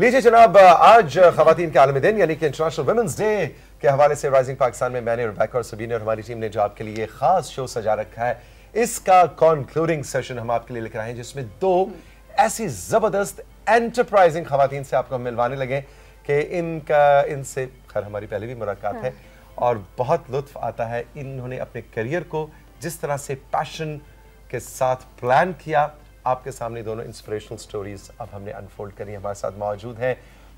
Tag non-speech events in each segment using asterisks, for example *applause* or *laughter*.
लीजिए जनाब आज खातन के आलम दिन यानी कि इंटरनेशनल वुमेंस डे के हवाले से राइजिंग पाकिस्तान में मैंने रिबैका और सबीन और हमारी टीम ने जो आपके लिए खास शो सजा रखा है इसका कॉन्क्लूडिंग सेशन हम आपके लिए लिख रहे हैं जिसमें दो ऐसी जबरदस्त एंटरप्राइजिंग खातन से आपको हम मिलवाने लगे कि इनका इनसे खैर हमारी पहले भी मुलाकात हाँ। है और बहुत लुत्फ आता है इन्होंने अपने करियर को जिस तरह से पैशन के साथ प्लान किया आपके सामने दोनों इंस्पिरेशनल स्टोरीज अब हमने अनफोल्ड करी हमारे साथ मौजूद हैं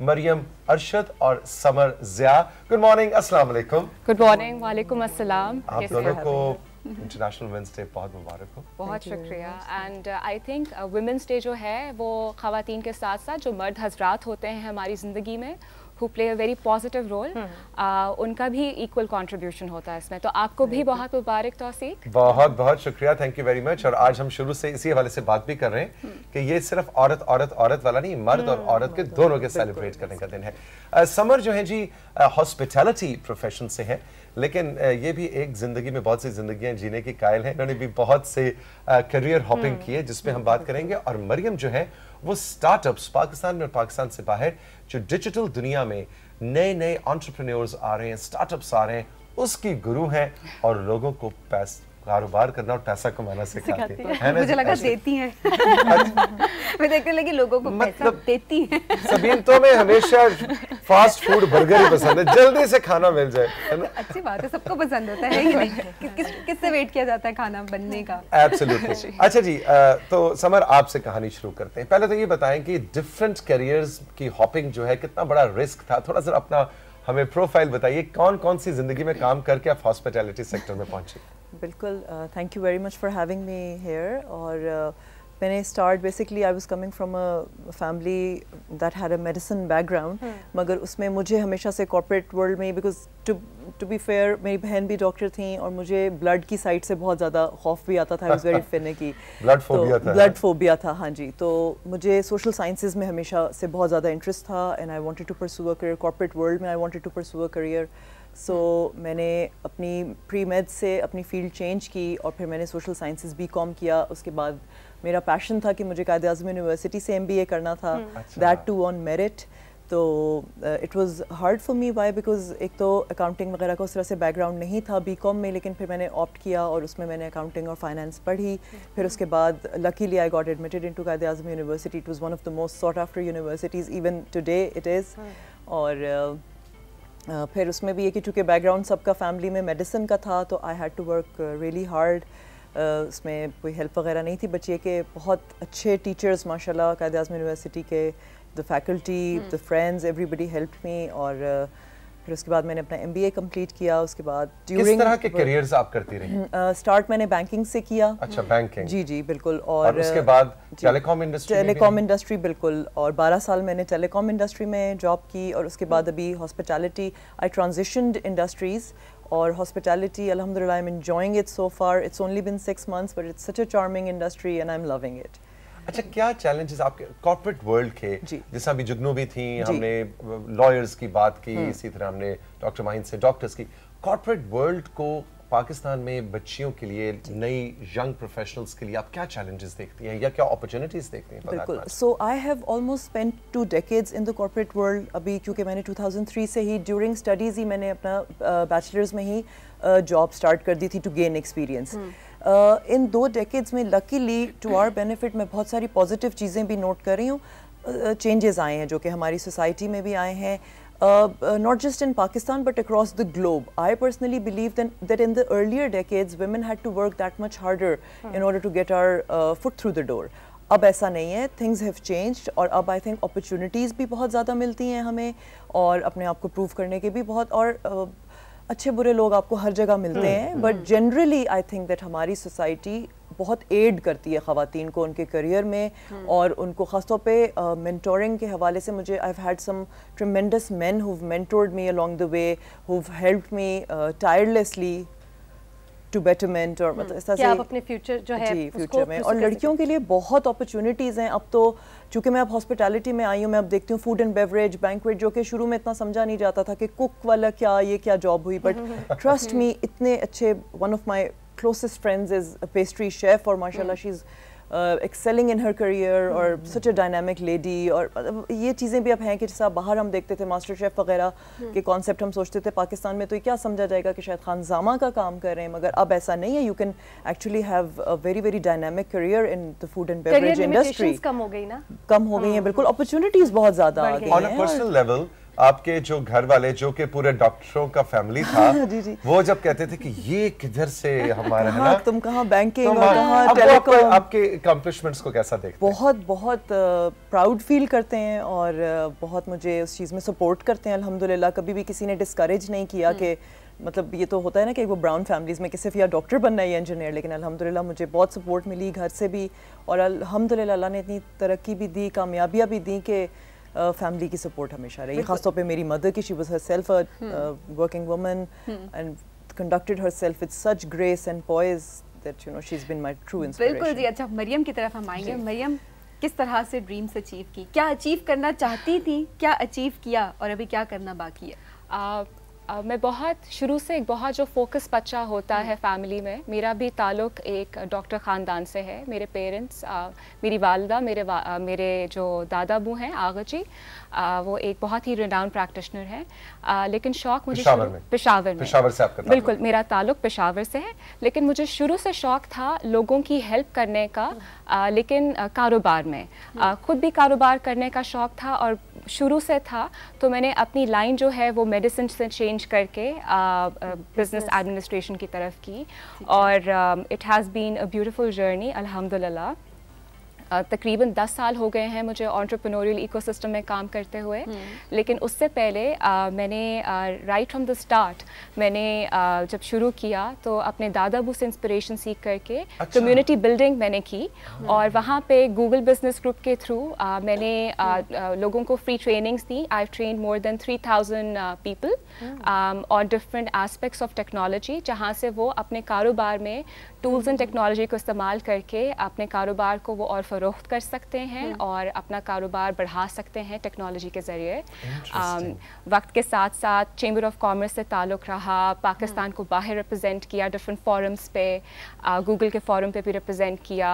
मरियम अरशद और समर जिया गुड मॉर्निंग अस्सलाम वालेकुम गुड मॉर्निंग वालेकुम अस्सलाम आप दोनों को इंटरनेशनल वुमेंस डे बहुत मुबारक हो बहुत शुक्रिया and I think women's day जो है वो खातन के साथ साथ जो मर्द हजरात होते हैं हमारी ज़िंदगी में who play a very positive role उनका भी इक्वल कंट्रीब्यूशन होता है इसमें तो आपको भी बहुत मुबारक तोसीक बहुत बहुत शुक्रिया थैंक यू वेरी मच और आज हम शुरू से इसी हवाले से बात भी कर रहे हैं hmm. कि ये सिर्फ औरत औरत औरत वाला नहीं मर्द और hmm. औरत के दोनों के सेलिब्रेट करने का दिन है समर जो है जी हॉस्पिटैलिटी प्रोफेशन से है लेकिन ये भी एक ज़िंदगी में बहुत सी जिंदगियां जीने के कायल हैं इन्होंने भी बहुत से करियर हॉपिंग hmm. किए जिसमें हम बात करेंगे और मरियम जो है वो स्टार्टअप्स पाकिस्तान में और पाकिस्तान से बाहर जो डिजिटल दुनिया में नए नए ऑन्टरप्रन्योर्स आ रहे हैं स्टार्टअप्स आ रहे हैं उसकी गुरु हैं और लोगों को पैस कारोबार करना और पैसा कमाना सिखाती तो है, मुझे लगा देती हैं *laughs* अच्छा। मैं देखने लगी लोगों को मतलब देती हैं सभी तो मैं हमेशा फास्ट फूड बर्गर ही पसंद है जल्दी से खाना मिल जाए अच्छी बात है सबको पसंद होता है किस किस से वेट किया जाता है खाना बनने का एब्सोल्युटली अच्छा जी तो समर आपसे कहानी शुरू करते हैं पहले तो ये बताएं कि डिफरेंट करियर्स की हॉपिंग जो है कितना बड़ा रिस्क था थोड़ा सा अपना हमें प्रोफाइल बताइए कौन कौन सी जिंदगी में काम करके आप हॉस्पिटैलिटी सेक्टर में पहुंचे बिल्कुल thank you very much for having me here और uh, मैंने start basically I was coming from a family that had a medicine background मगर उसमें मुझे हमेशा से कॉर्पोरेट वर्ल्ड में because to to be fair मेरी बहन भी डॉक्टर थी और मुझे ब्लड की साइड से बहुत ज़्यादा खौफ भी आता था वेरी फिने की ब्लड फोबिया था ब्लड हाँ। फोबिया था हाँ जी तो मुझे सोशल साइंसिस में हमेशा से बहुत ज़्यादा इंटरेस्ट था and I wanted to pursue a career corporate world में I wanted to pursue a career so so, मैंने अपनी प्री मेड से अपनी फील्ड चेंज की और फिर मैंने सोशल साइंसेज बी कॉम किया उसके बाद मेरा पैशन था कि मुझे कायद अजम यूनिवर्सिटी से एम बी ए करना था दैट टू ऑन मेरिट तो it was hard for me why because एक तो अकाउंटिंग वगैरह का उस तरह से बैकग्राउंड नहीं था बी कॉम में लेकिन फिर मैंने ऑप्ट किया और उसमें मैंने अकाउंटिंग और फाइनेंस पढ़ी फिर उसके बाद luckily I got admitted into Quaid Azam university it was one of the most sought after universities even today it is और uh, फिर उसमें भी ये कि चूँकि बैकग्राउंड सबका फैमिली में मेडिसिन का था तो I had to work really hard उसमें कोई हेल्प वगैरह नहीं थी बच्चे के बहुत अच्छे टीचर्स माशाल्लाह कायद आज़म यूनिवर्सिटी के the faculty the friends everybody help me और uh, फिर उसके बाद मैंने अपना एम बी ए कम्प्लीट किया उसके बाद ड्यूरिंग तरह के करियर्स आप करती रही स्टार्ट हम्म, मैंने बैंकिंग से किया अच्छा बैंकिंग जी जी बिल्कुल और, उसके बाद टेलीकॉम इंडस्ट्री टेलीकॉम इंडस्ट्री बिल्कुल और 12 साल मैंने टेलीकॉम इंडस्ट्री में जॉब की और उसके बाद अभी हॉस्पिटैलिटी आई ट्रांजिशन इंडस्ट्रीज़ और अलहमदिल्ला I am i'm it so far it's only been six months but it's such a charming industry and I am loving it अच्छा क्या चैलेंजेस आपके कॉर्पोरेट वर्ल्ड के जैसा अभी जुगनू भी थी हमने लॉयर्स की बात की हम्म। इसी तरह हमने डॉक्टर माहिंद से डॉक्टर्स की कॉर्पोरेट वर्ल्ड को पाकिस्तान में बच्चियों के लिए नई यंग प्रोफेशनल्स के लिए आप क्या चैलेंजेस देखती हैं या क्या अपॉर्चुनिटीज देखती हैं बिल्कुल so I have almost spent two decades in the corporate world अभी क्योंकि मैंने 2003 से ही ड्यूरिंग स्टडीज़ ही मैंने अपना बैचलर्स uh, में ही जॉब uh, स्टार्ट कर दी थी टू गेन एक्सपीरियंस इन दो डेकेड्स में लकीली टू आर बेनिफिट मैं बहुत सारी पॉजिटिव चीज़ें भी नोट कर रही हूँ चेंजेस आए हैं जो कि हमारी सोसाइटी में भी आए हैं not just in Pakistan but across the globe I personally believe that in the earlier decades women had to work that much harder in order to get our foot through the door अब ऐसा नहीं है things have changed और अब I think opportunities भी बहुत ज़्यादा मिलती हैं हमें और अपने आप को प्रूव करने के भी बहुत और अच्छे बुरे लोग आपको हर जगह मिलते हम्म, हैं but generally I think that हमारी सोसाइटी बहुत एड करती है ख़ातन को उनके करियर में हम्म। और उनको ख़ासतौर पर मैंटोरिंग के हवाले से मुझे I had some tremendous man who mentored me along the way who help me tirelessly to betterment और मतलब ऐसा हम्म, आप अपने फ्यूचर जो है जी फ्यूचर में और लड़कियों के लिए बहुत अपॉर्चुनिटीज़ हैं अब तो चूंकि मैं अब हॉस्पिटैलिटी में आई हूँ मैं अब देखती हूँ फूड एंड बेवरेज बैंकवेट जो कि शुरू में इतना समझा नहीं जाता था कि कुक वाला क्या ये क्या जॉब हुई बट ट्रस्ट मी इतने अच्छे one of my closest friends is pastry chef और माशाला she is excelling in her career और सच अ डायनामिक लेडी और ये चीज़ें भी अब हैं कि जैसे बाहर हम देखते थे मास्टर शेफ़ वगैरह hmm. के कॉन्सेप्ट हम सोचते थे पाकिस्तान में तो क्या समझा जाएगा कि शायद खान जामा का काम कर रहे हैं मगर अब ऐसा नहीं है you can actually have a very very dynamic career in the food and beverage industry कम हो गई ना कम हो गई है hmm. बिल्कुल अपॉर्चुनिटीज़ बहुत ज़्यादा आ गई हैं आपके जो घर वाले जो कि पूरे डॉक्टरों का फैमिली था हाँ, जी जी। वो जब कहते थे कि ये किधर से हमारा है ना तुम कहाँ बैंकिंग तो और हाँ, कहाँ टेलीकॉम आपके अकम्पलिशमेंट्स को कैसा देखते बहुत बहुत प्राउड फील करते हैं और बहुत मुझे उस चीज़ में सपोर्ट करते हैं अल्हम्दुलिल्लाह कभी भी किसी ने डिस्करेज नहीं किया हम्म। कि मतलब ये तो होता है ना कि वो ब्राउन फैमिलीज़ में कि सिर्फ या डॉक्टर बनना है या इंजीनियर लेकिन अल्हम्दुलिल्लाह मुझे बहुत सपोर्ट मिली घर से भी और अल्हम्दुलिल्लाह अल्लाह ने इतनी तरक्की भी दी कामयाबियाँ भी दी कि फैमिली की सपोर्ट हमेशा रही खासतौर पर मेरी मदर की she was herself working woman and conducted herself with such grace and poise that you know she is been my true inspiration बिल्कुल जी अच्छा मरियम की तरफ हम आएंगे मरियम किस तरह से ड्रीम्स अचीव की क्या अचीव करना चाहती थी क्या अचीव किया और अभी क्या करना बाकी है मैं बहुत शुरू से एक बहुत जो फोकस बच्चा होता है फैमिली हम्म। में मेरा भी ताल्लुक एक डॉक्टर ख़ानदान से है मेरे पेरेंट्स मेरी वालदा मेरे वा, आ, मेरे जो दादा बू हैं आगा जी आ, वो एक बहुत ही रिनाउंड प्रैक्टिशनर आ, लेकिन शौक मुझे पेशावर में पिशावर में पिशावर से आपका बिल्कुल मेरा ताल्लुक पेशावर से है लेकिन मुझे शुरू से शौक था लोगों की हेल्प करने का आ, हम्म। लेकिन कारोबार में हम्म। ख़ुद भी कारोबार करने का शौक था और शुरू से था तो मैंने अपनी लाइन जो है वो मेडिसिन से चेंज चेंज करके बिजनेस uh, एडमिनिस्ट्रेशन uh, की तरफ की और it has been a beautiful journey अल्हम्दुलिल्लाह तकरीबन 10 साल हो गए हैं मुझे ऑन्टरप्रनोरियल इकोसिस्टम में काम करते हुए हम्म। लेकिन उससे पहले मैंने राइट फ्रॉम द स्टार्ट मैंने जब शुरू किया तो अपने दादा बू से इंस्पिरेशन सीख करके कम्युनिटी अच्छा। बिल्डिंग मैंने की हम्म। और वहाँ पे गूगल बिजनेस ग्रुप के थ्रू मैंने हम्म। लोगों को फ्री ट्रेनिंग्स दी I train more than three thousand people और डिफरेंट एस्पेक्ट्स ऑफ टेक्नोलॉजी जहाँ से वो अपने कारोबार में टूल्स एंड टेक्नोलॉजी को इस्तेमाल करके अपने कारोबार को वो और फ़रोख्त कर सकते हैं और अपना कारोबार बढ़ा सकते हैं टेक्नोलॉजी के ज़रिए um, वक्त के साथ साथ चैम्बर ऑफ कॉमर्स से ताल्लुक़ रहा पाकिस्तान hmm. को बाहर रिप्रेजेंट किया डिफरेंट फॉरम्स पे गूगल uh, के फॉरम पे भी रिप्रेजेंट किया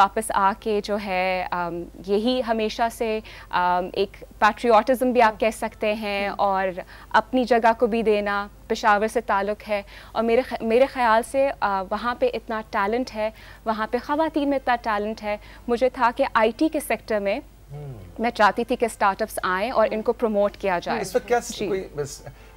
वापस आके जो है um, यही हमेशा से um, एक पैट्रियाटिज़म भी आप कह सकते हैं hmm. और अपनी जगह को भी देना पेशावर से ताल्लुक़ है और मेरे मेरे ख़्याल से वहाँ पे इतना टैलेंट है वहाँ पे ख़वातीन में इतना टैलेंट है मुझे था कि आईटी के सेक्टर में हम्म। मैं चाहती थी कि स्टार्टअप्स आएँ और इनको प्रमोट किया जाए इस वक्त क्या कोई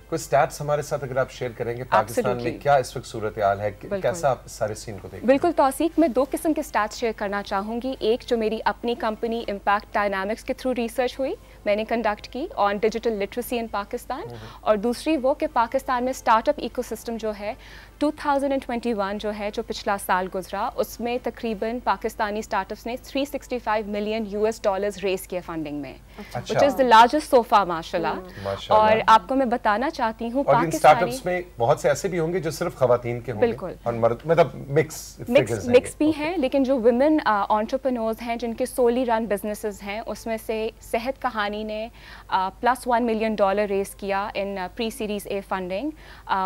कोई स्टैट्स हमारे साथ अगर आप शेयर करेंगे पाकिस्तान में क्या इस वक्त सूरत हाल है कैसा आप सारे सीन को देखें बिल्कुल तोसीक मैं दो किस्म के स्टैट्स शेयर करना चाहूँगी एक जो मेरी अपनी कंपनी इम्पैक्ट डायनामिक्स के थ्रू रिसर्च हुई मैंने कंडक्ट की on digital literacy in Pakistan और दूसरी वो कि पाकिस्तान में स्टार्टअप इकोसिस्टम जो है 2021 जो है जो पिछला साल गुजरा उसमें तकरीबन पाकिस्तानी स्टार्टअप्स ने 365 मिलियन यूएस डॉलर्स रेस किए फंडिंग में which is the largest so far माशाल्लाह और आपको मैं बताना चाहती हूँ में बहुत से ऐसे भी होंगे जो सिर्फ खातन के बिल्कुल और मर्द मतलब मिक्स मिक्स मिक्स भी हैं लेकिन जो वुमेन ऑन्टरप्रनोर्स uh, हैं जिनके सोली रन बिजनेस हैं उसमें से सेहत का अंबानी ने plus one million dollar raise किया in pre series A funding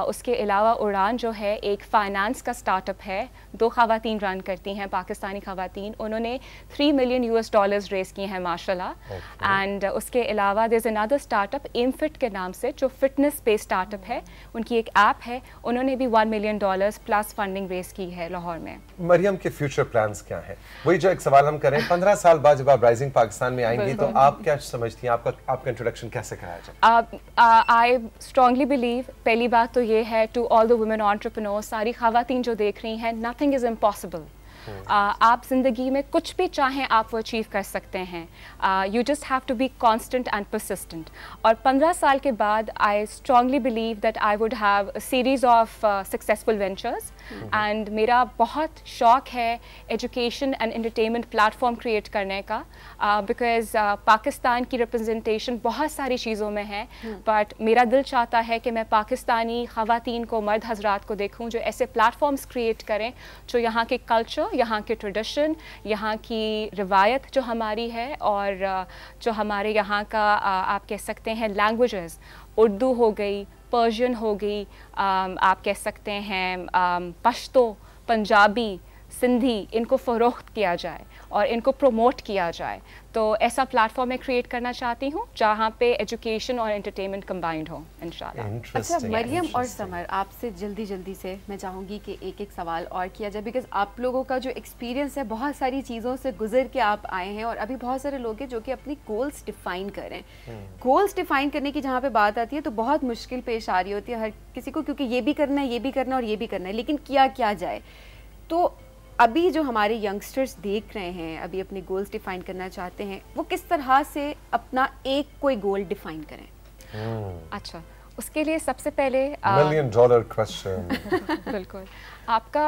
उसके अलावा उड़ान जो है एक फाइनेंस का स्टार्टअप है दो खातन रन करती हैं पाकिस्तानी खातन उन्होंने three million U S dollars raise किए हैं माशा एंड uh, उसके अलावा is another startup M fit के नाम से जो फिटनेस पे स्टार्टअप है उनकी एक ऐप है उन्होंने भी one million dollar plus funding raise की है लाहौर में मरियम के फ्यूचर प्लान क्या है वही जो एक सवाल हम करें पंद्रह साल बाद जब आप राइजिंग पाकिस्तान में आएंगे तो आप क्या समझ जज थी आपका आपका इंट्रोडक्शन कैसे कराया जाए आई स्ट्रांगली बिलीव पहली बात तो ये है to all the women entrepreneur सारी खातन जो देख रही हैं नथिंग इज़ इम्पॉसिबल आ, आप ज़िंदगी में कुछ भी चाहें आप वो अचीव कर सकते हैं you just have to be constant and persistent और पंद्रह साल के बाद I strongly believe that I would have series of successful ventures and मेरा बहुत शौक है education and entertainment platform create करने का बिकॉज uh, uh, पाकिस्तान की रिप्रेजेंटेशन बहुत सारी चीज़ों में है बट hmm. मेरा दिल चाहता है कि मैं पाकिस्तानी खातन को मर्द हजरात को देखूँ जो ऐसे प्लेटफॉर्म्स क्रिएट करें जो यहाँ के कल्चर यहाँ के ट्रेडिशन यहाँ की रिवायत जो हमारी है और जो हमारे यहाँ का आप कह सकते हैं लैंग्वेजेस उर्दू हो गई पर्शियन हो गई आप कह सकते हैं पश्तो पंजाबी सिंधी इनको फ़रोख्त किया जाए और इनको प्रमोट किया जाए तो ऐसा प्लेटफॉर्म मैं क्रिएट करना चाहती हूँ जहाँ पे एजुकेशन और एंटरटेनमेंट कम्बाइंड हो इन अच्छा मरियम और समर आपसे जल्दी जल्दी से मैं चाहूँगी कि एक एक सवाल और किया जाए बिकॉज आप लोगों का जो एक्सपीरियंस है बहुत सारी चीज़ों से गुजर के आप आए हैं और अभी बहुत सारे लोग हैं जो कि अपनी गोल्स डिफाइन करें गोल्स डिफाइन करने की जहाँ पर बात आती है तो बहुत मुश्किल पेश आ रही होती है हर किसी को क्योंकि ये भी करना है ये भी करना है और ये भी करना है लेकिन किया क्या जाए तो अभी जो हमारे यंगस्टर्स देख रहे हैं अभी अपने गोल्स डिफाइन करना चाहते हैं वो किस तरह से अपना एक कोई गोल डिफाइन करें hmm. अच्छा उसके लिए सबसे पहले मिलियन डॉलर क्वेश्चन बिल्कुल आपका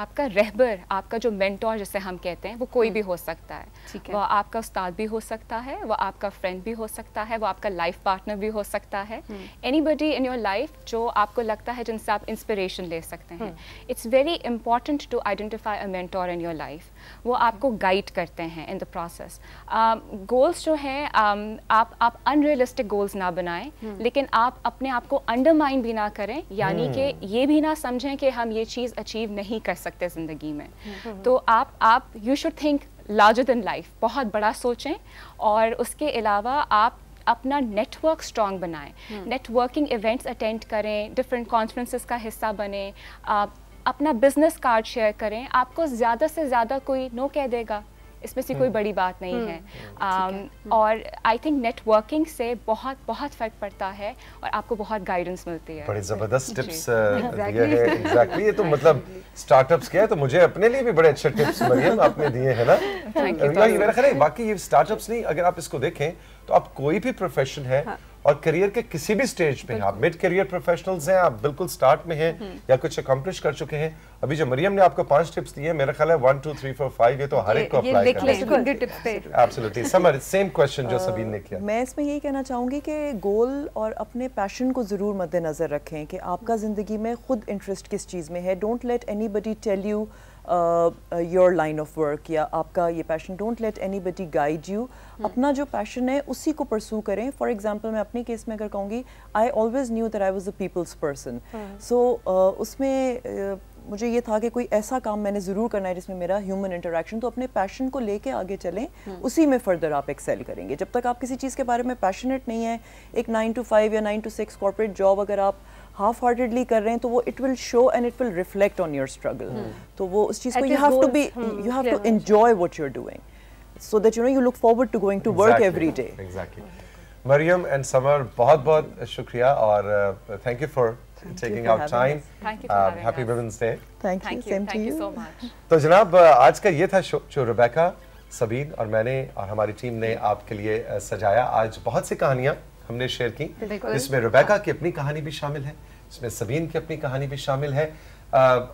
आपका रहबर आपका जो मेंटोर जिसे हम कहते हैं वो कोई भी हम्म। हो सकता है ठीक है वह आपका उस्ताद भी हो सकता है वह आपका फ्रेंड भी हो सकता है वह आपका लाइफ पार्टनर भी हो सकता है anybody in your life जो आपको लगता है जिनसे आप इंस्परेशन ले सकते हैं it's very important to identify a mentor in your life वो आपको गाइड करते हैं इन द प्रोसेस गोल्स जो हैं um, आप आप अनरियलिस्टिक गोल्स ना बनाएं हम्म। लेकिन आप अपने आप को अंडरमाइन भी ना करें यानी कि हम्म। ये भी ना समझें कि हम ये चीज़ अचीव नहीं कर सकते ज़िंदगी में तो आप आप you should think larger than life बहुत बड़ा सोचें और उसके अलावा आप अपना नेटवर्क स्ट्रॉन्ग बनाएं नेटवर्किंग इवेंट्स अटेंड करें डिफरेंट कॉन्फ्रेंसेस का हिस्सा बने आप अपना बिजनेस कार्ड शेयर करें आपको ज़्यादा से ज़्यादा कोई नो कह देगा इसमें से कोई हम्म। बड़ी बात नहीं है हम्म। हम्म। और आई थिंक नेटवर्किंग से बहुत बहुत फ़र्क पड़ता है और आपको बहुत गाइडेंस मिलती है बड़े ज़बरदस्त टिप्स दिए हैं एग्जैक्टली ये तो मतलब स्टार्टअप्स के है तो मुझे अपने लिए भी बड़े अच्छे टिप्स मरियम आपने दिए हैं ना थैंक यू बाकी ये स्टार्टअप्स नहीं अगर आप इसको देखें तो आप कोई भी प्रोफेशन है हाँ. और करियर के किसी भी स्टेज पे आप मिड करियर प्रोफेशनल्स हैं आप बिल्कुल स्टार्ट में हैं हम्म। या कुछ अकम्पलिश कर चुके हैं अभी जो मरियम ने आपको पांच टिप्स दिए मेरा ख्याल है one two three four five ये तो हर एक को अप्लाई करना समर सेम क्वेश्चन जो सभी ने किया मैं इसमें यही कहना चाहूंगी कि गोल और अपने पैशन को ज़रूर मद्देनजर रखें कि आपका ज़िंदगी में खुद इंटरेस्ट किस चीज़ में है don't let any tell you your line of work या आपका ये passion don't let anybody guide you अपना जो पैशन है उसी को परसू करें फॉर एग्जाम्पल मैं अपने केस में अगर कहूँगी I always knew that I was a people's person so उसमें uh, मुझे ये था कि कोई ऐसा काम मैंने ज़रूर करना है जिसमें मेरा ह्यूमन इंटरेक्शन तो अपने पैशन को लेके आगे चलें हम्म। उसी में फर्दर आप एक्सेल करेंगे जब तक आप किसी चीज़ के बारे में पैशनेट नहीं है एक नाइन टू फाइव या nine to six corporate job अगर आप हाफ हार्टेडली कर रहे हैं तो वो it will show and it will reflect on your struggle तो वो उस चीज़ को you have to be you have to enjoy what you're doing so that you know you look forward to going to work every day exactly Maryam and Samar बहुत बहुत शुक्रिया और thank you for taking out time. Thank you for uh, Happy us. Women's Day. Thank you. Same to you. तो जनाब uh, आज का ये था शो जो रिबेका सबीन और मैंने और हमारी टीम ने आपके लिए uh, सजाया आज बहुत सी कहानियाँ हमने शेयर की इसमें रबेका की अपनी कहानी भी शामिल है इसमें सबीन की अपनी कहानी भी शामिल है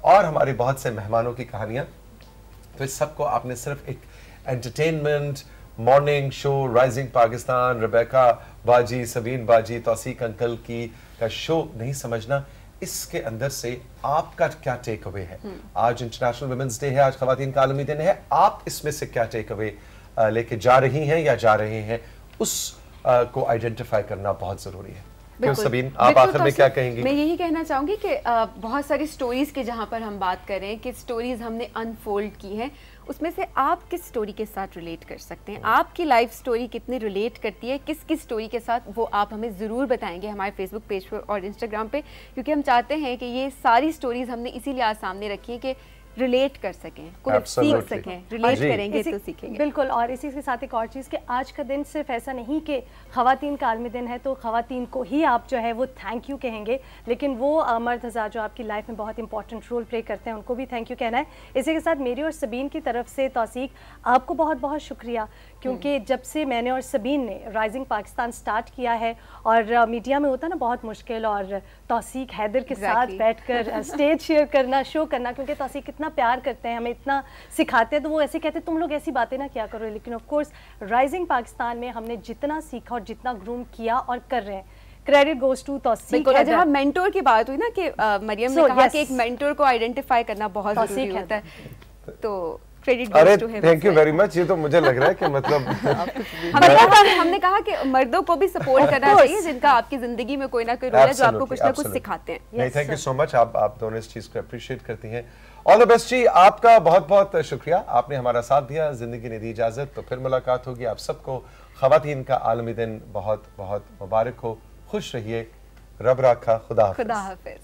और हमारे बहुत से मेहमानों की कहानियाँ तो इस सबको आपने सिर्फ एक entertainment morning show Rising Pakistan Rebecca बाजी सबीन बाजी तोसीक अंकल की का शो नहीं समझना इसके अंदर से आपका क्या टेक अवे हम्म। है आज इंटरनेशनल वुमेंस डे है आज खातन का आलमी दिन है आप इसमें से क्या टेक अवे लेके जा रही हैं या जा रहे हैं उस को आइडेंटिफाई करना बहुत ज़रूरी है सबीन आप आखिर में क्या कहेंगे मैं यही कहना चाहूँगी कि बहुत सारी स्टोरीज़ के जहाँ पर हम बात करें कि स्टोरीज़ हमने अनफोल्ड की हैं उसमें से आप किस स्टोरी के साथ रिलेट कर सकते हैं आपकी लाइफ स्टोरी कितनी रिलेट करती है किस किस स्टोरी के साथ वो आप हमें ज़रूर बताएंगे हमारे फेसबुक पेज पर और इंस्टाग्राम पे क्योंकि हम चाहते हैं कि ये सारी स्टोरीज़ हमने इसीलिए आज सामने रखी है कि रिलेट कर सकें सीख सकें रिलेट हाँ करेंगे तो सीखेंगे बिल्कुल और इसी के साथ एक और चीज़ कि आज का दिन सिर्फ ऐसा नहीं कि खातन का आलमी दिन है तो खातन को ही आप जो है वो थैंक यू कहेंगे लेकिन वो मर्द हजार जो आपकी लाइफ में बहुत इंपॉर्टेंट रोल प्ले करते हैं उनको भी थैंक यू कहना है इसी के साथ मेरी और सबीन की तरफ से तोसीक आपको बहुत बहुत शुक्रिया क्योंकि हम्म। जब से मैंने और सबीन ने राइजिंग पाकिस्तान स्टार्ट किया है और मीडिया uh, में होता ना बहुत मुश्किल और तौसीक हैदर के exactly. साथ बैठकर स्टेज uh, शेयर *laughs* करना शो करना क्योंकि तौसीक कितना प्यार करते हैं हमें इतना सिखाते हैं तो वो ऐसे कहते हैं तुम लोग ऐसी बातें ना क्या करो लेकिन ऑफकोर्स राइजिंग पाकिस्तान में हमने जितना सीखा और जितना ग्रूम किया और कर रहे हैं क्रेडिट गोज टू तो हैदर मेंटोर हाँ, की बात हुई ना कि uh, मरियम ने कहा कि एक मेंटोर को आइडेंटिफाई करना बहुत जरूरी होता है तो क्रेडिट अरे थैंक यू वेरी मच ये तो मुझे लग रहा है कि मतलब *laughs* *laughs* मतलब हमने कहा कि मर्दों को भी सपोर्ट करना चाहिए जिनका आपकी जिंदगी में कोई ना कोई रोल है जो आपको कुछ ना कुछ सिखाते हैं नहीं थैंक यू सो मच आप आप दोनों इस चीज को अप्रिशिएट करती हैं ऑल द बेस्ट जी आपका बहुत बहुत शुक्रिया आपने हमारा साथ दिया जिंदगी ने दी इजाजत तो फिर मुलाकात होगी आप सबको खातन का आलमी दिन बहुत बहुत मुबारक हो खुश रहिए रब राखा खुदा खुदा हाफिज